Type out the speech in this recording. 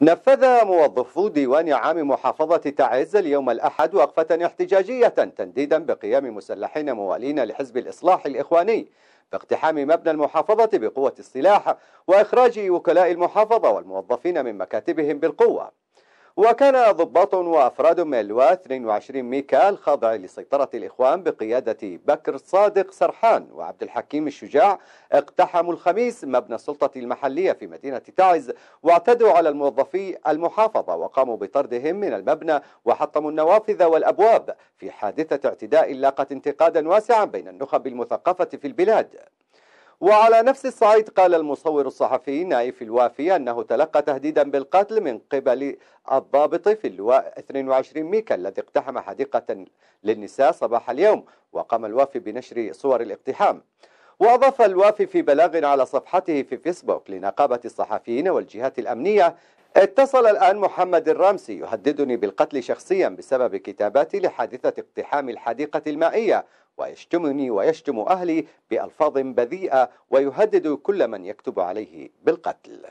نفذ موظفو ديوان عام محافظة تعز اليوم الأحد وقفة احتجاجية تنديدا بقيام مسلحين موالين لحزب الإصلاح الإخواني باقتحام مبنى المحافظة بقوة السلاح وإخراج وكلاء المحافظة والموظفين من مكاتبهم بالقوة وكان ضباط وأفراد من اللواء 22 ميكا الخاضع لسيطرة الإخوان بقيادة بكر صادق سرحان وعبد الحكيم الشجاع اقتحموا الخميس مبنى السلطة المحلية في مدينة تعز واعتدوا على الموظفي المحافظة وقاموا بطردهم من المبنى وحطموا النوافذ والأبواب في حادثة اعتداء لاقت انتقادا واسعا بين النخب المثقفة في البلاد وعلى نفس الصعيد قال المصور الصحفي نايف الوافي أنه تلقى تهديدا بالقتل من قبل الضابط في اللواء 22 ميكا الذي اقتحم حديقة للنساء صباح اليوم وقام الوافي بنشر صور الاقتحام وأضاف الوافي في بلاغ على صفحته في فيسبوك لنقابة الصحفيين والجهات الأمنية اتصل الآن محمد الرامسي يهددني بالقتل شخصيا بسبب كتاباتي لحادثة اقتحام الحديقة المائية ويشتمني ويشتم أهلي بألفاظ بذيئة ويهدد كل من يكتب عليه بالقتل